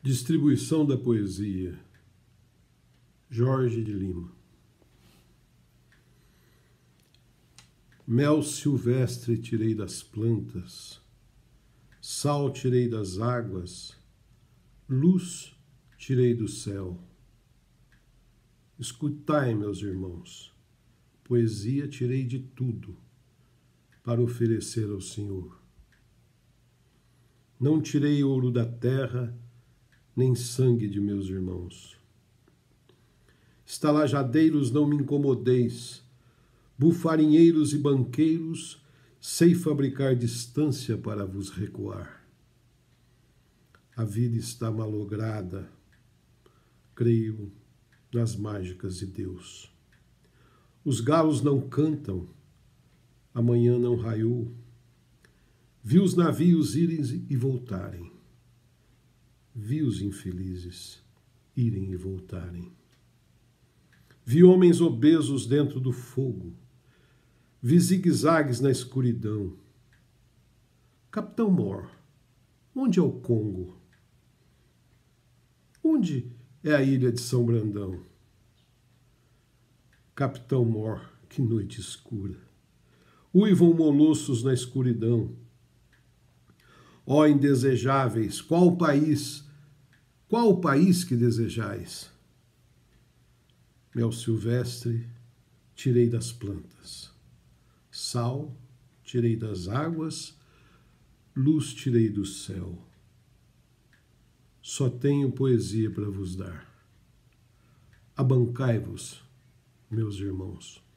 Distribuição da poesia. Jorge de Lima. Mel silvestre tirei das plantas, sal tirei das águas, luz tirei do céu. Escutai, meus irmãos, poesia tirei de tudo para oferecer ao Senhor. Não tirei ouro da terra, nem sangue de meus irmãos. Estalajadeiros, não me incomodeis, bufarinheiros e banqueiros, sei fabricar distância para vos recuar. A vida está malograda, creio nas mágicas de Deus. Os galos não cantam, amanhã não raiou. Vi os navios irem e voltarem vi os infelizes irem e voltarem. Vi homens obesos dentro do fogo, vi zigue-zagues na escuridão. Capitão Moore, onde é o Congo? Onde é a ilha de São Brandão? Capitão Moore, que noite escura. Uivam molossos na escuridão. Ó indesejáveis, qual país qual o país que desejais? Mel silvestre tirei das plantas, sal tirei das águas, luz tirei do céu. Só tenho poesia para vos dar. Abancai-vos, meus irmãos.